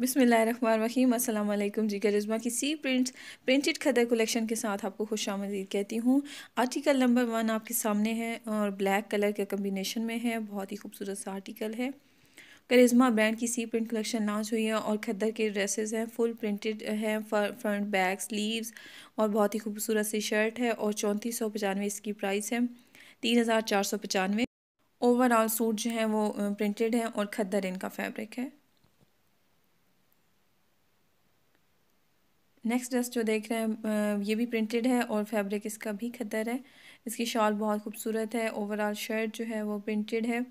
बिसमीम अल्लाम जी करिश्मा की सी प्रिंट्स प्रिंटेड खदर कलेक्शन के साथ आपको खुश आमदीद कहती हूँ आर्टिकल नंबर वन आपके सामने है और ब्लैक कलर के कम्बिनेशन में है बहुत ही खूबसूरत सा आर्टिकल है करिज्मा ब्रांड की सी प्रिंट कलेक्शन लॉन्च हुई है और खद्दर के ड्रेसेस हैं फुल प्रिंटेड हैं फ्रंट बैक स्लीव्स और बहुत ही खूबसूरत सी शर्ट है और चौंतीस सौ पचानवे इसकी प्राइस है तीन हज़ार चार सौ पचानवे ओवरऑल सूट जो हैं वो प्रिंटेड हैं और खद्दर इनका फैब्रिक है नेक्स्ट ड्रेस जो देख रहे हैं ये भी प्रिंटेड है और फैब्रिक इसका भी खदर है इसकी शॉल बहुत खूबसूरत है ओवरऑल शर्ट जो है वो प्रिंटेड है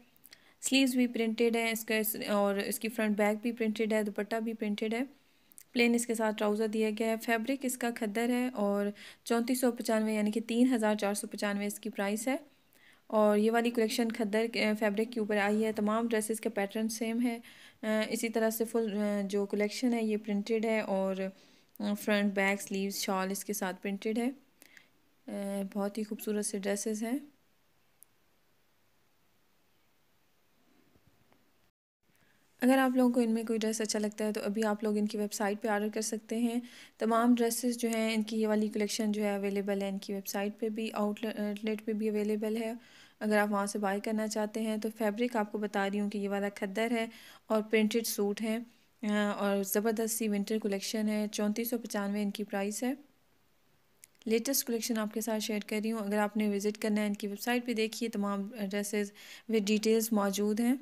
स्लीव्स भी प्रिंटेड है इसका इस, और इसकी फ्रंट बैक भी प्रिंटेड है दुपट्टा भी प्रिंटेड है प्लेन इसके साथ ट्राउज़र दिया गया है फैब्रिक इसका खदर है और चौंतीस सौ पचानवे यानी कि तीन हज़ार चार सौ पचानवे इसकी प्राइस है और ये वाली कलेक्शन खद्दर फैब्रिक के ऊपर आई है तमाम ड्रेसेस के पैटर्न सेम है इसी तरह से फुल जो कलेक्शन है ये प्रिंटेड है और फ्रंट बैक स्लीव शॉल इसके साथ प्रिंटेड है बहुत ही खूबसूरत से ड्रेसेस हैं अगर आप लोगों को इनमें कोई ड्रेस अच्छा लगता है तो अभी आप लोग इनकी वेबसाइट पे आर्डर कर सकते हैं तमाम ड्रेसेस जो हैं इनकी ये वाली कलेक्शन जो है अवेलेबल है इनकी वेबसाइट पे भी आउटलेट पे भी अवेलेबल है अगर आप वहाँ से बाय करना चाहते हैं तो फैब्रिक आपको बता रही हूँ कि ये वाला खद्दर है और प्रिंटेड सूट है और ज़बरदस्त सी विंटर कलेक्शन है चौंतीस सौ पचानवे इनकी प्राइस है लेटेस्ट कलेक्शन आपके साथ शेयर कर रही हूँ अगर आपने विज़िट करना है इनकी वेबसाइट पे देखिए तमाम ड्रेसेस विद डिटेल्स मौजूद हैं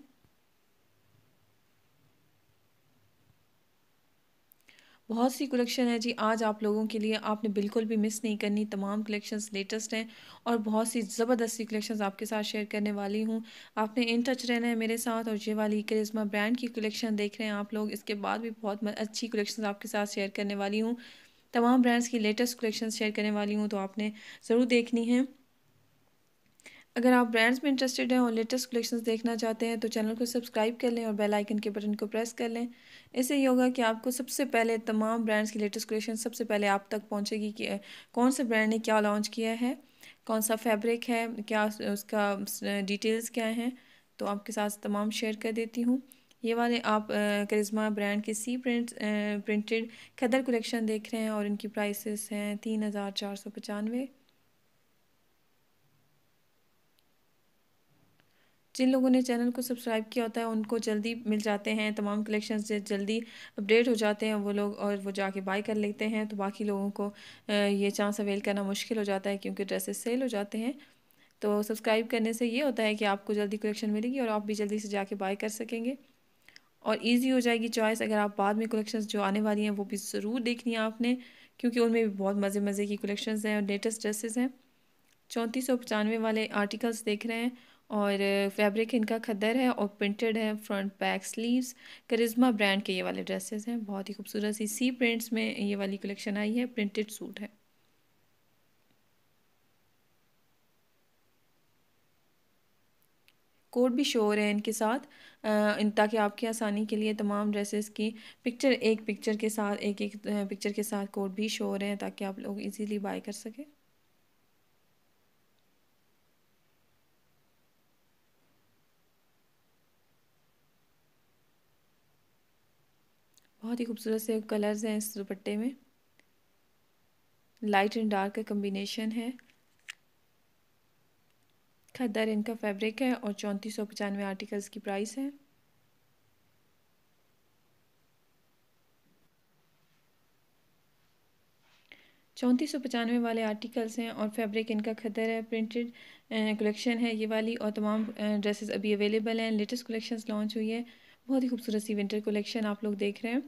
बहुत सी कलेक्शन है जी आज आप लोगों के लिए आपने बिल्कुल भी मिस नहीं करनी तमाम कलेक्शंस लेटेस्ट हैं और बहुत सी ज़बरदस्ती कलेक्शंस आपके साथ शेयर करने वाली हूँ आपने इन टच रहना है मेरे साथ और ये वाली करिश्मा ब्रांड की कलेक्शन देख रहे हैं आप लोग इसके बाद भी बहुत अच्छी कलेक्शन आपके साथ शेयर करने वाली हूँ तमाम ब्रांड्स की लेटेस्ट कलेक्शन शेयर करने वाली हूँ तो आपने ज़रूर देखनी है अगर आप ब्रांड्स में इंटरेस्टेड हैं और लेटेस्ट कलेक्शंस देखना चाहते हैं तो चैनल को सब्सक्राइब कर लें और बेल आइकन के बटन को प्रेस कर लें इससे ये होगा कि आपको सबसे पहले तमाम ब्रांड्स की लेटेस्ट कलेक्शन सबसे पहले आप तक पहुंचेगी कि कौन से ब्रांड ने क्या लॉन्च किया है कौन सा फैब्रिक है क्या उसका डिटेल्स क्या हैं तो आपके साथ तमाम शेयर कर देती हूँ ये वाले आप करिश्मा ब्रांड के सी प्रिंट प्रिंटेड खदर कलेक्शन देख रहे हैं और इनकी प्राइसेस हैं तीन हज़ार चार सौ पचानवे जिन लोगों ने चैनल को सब्सक्राइब किया होता है उनको जल्दी मिल जाते हैं तमाम कलेक्शन जल्दी अपडेट हो जाते हैं वो लोग और वो जाके बाय कर लेते हैं तो बाकी लोगों को ये चांस अवेल करना मुश्किल हो जाता है क्योंकि ड्रेसेस सेल हो जाते हैं तो सब्सक्राइब करने से ये होता है कि आपको जल्दी कलेक्शन मिलेगी और आप भी जल्दी से जाके बाय कर सकेंगे और इजी हो जाएगी चॉइस अगर आप बाद में कलेक्शंस जो आने वाली हैं वो भी ज़रूर देखनी है आपने क्योंकि उनमें भी बहुत मज़े मज़े की कलेक्शंस हैं और लेटेस्ट ड्रेसेस हैं चौंतीस सौ पचानवे वाले आर्टिकल्स देख रहे हैं और फैब्रिक इनका खदर है और प्रिंटेड है front back sleeves Karishma brand के ये वाले ड्रेसेस हैं बहुत ही खूबसूरत सी सी प्रिंट्स में ये वाली कलेक्शन आई है प्रिंटेड सूट है कोड भी शोर है इनके साथ इन ताकि आपकी आसानी के लिए तमाम ड्रेसेस की पिक्चर एक पिक्चर के साथ एक एक पिक्चर के साथ कोड भी शोर है ताकि आप लोग इजीली बाय कर सकें बहुत ही खूबसूरत से कलर्स हैं इस दुपट्टे में लाइट एंड डार्क का कम्बिनेशन है खद्दर इनका फैब्रिक है और चौंतीस सौ पचानवे आर्टिकल्स की प्राइस है चौंतीस सौ पचानवे वाले आर्टिकल्स हैं और फैब्रिक इनका खदर है प्रिंटेड कलेक्शन है ये वाली और तमाम ड्रेसेस अभी अवेलेबल हैं लेटेस्ट कलेक्शंस लॉन्च हुई है बहुत ही खूबसूरत सी विंटर कलेक्शन आप लोग देख रहे हैं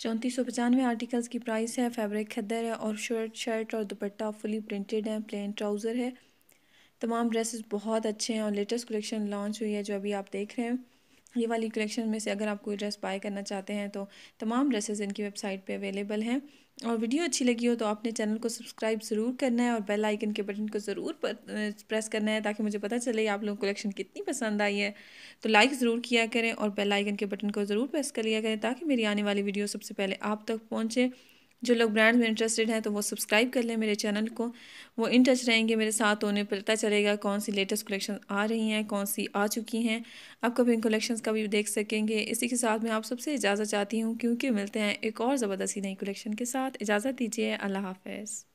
चौंतीस सौ पचानवे आर्टिकल्स की प्राइस है फैब्रिक खदर है और शर्ट शर्ट और दुपट्टा फुली प्रिंटेड है प्लेन ट्राउज़र है तमाम ड्रेसेस बहुत अच्छे हैं और लेटेस्ट कलेक्शन लॉन्च हुई है जो अभी आप देख रहे हैं ये वाली कलेक्शन में से अगर आप कोई ड्रेस बाय करना चाहते हैं तो तमाम ड्रेसेस इनकी वेबसाइट पे अवेलेबल हैं और वीडियो अच्छी लगी हो तो आपने चैनल को सब्सक्राइब ज़रूर करना है और बेल आइकन के बटन को ज़रूर प्रेस करना है ताकि मुझे पता चले आप लोगों को कलेक्शन कितनी पसंद आई है तो लाइक ज़रूर किया करें और बेल आइकन के बटन को ज़रूर प्रेस कर लिया करें ताकि मेरी आने वाली वीडियो सबसे पहले आप तक पहुँचे जो लोग ब्रांड्स में इंटरेस्टेड हैं तो वो सब्सक्राइब कर लें मेरे चैनल को वो इन टच रहेंगे मेरे साथ तो उन्हें पता चलेगा कौन सी लेटेस्ट कलेक्शन आ रही हैं कौन सी आ चुकी हैं आप कभी इन कलेक्शंस का भी देख सकेंगे इसी के साथ मैं आप सबसे इजाज़त चाहती हूँ क्योंकि मिलते हैं एक और ज़बरदस्ती नई कलेक्शन के साथ इजाज़त दीजिए अल्लाह हाफ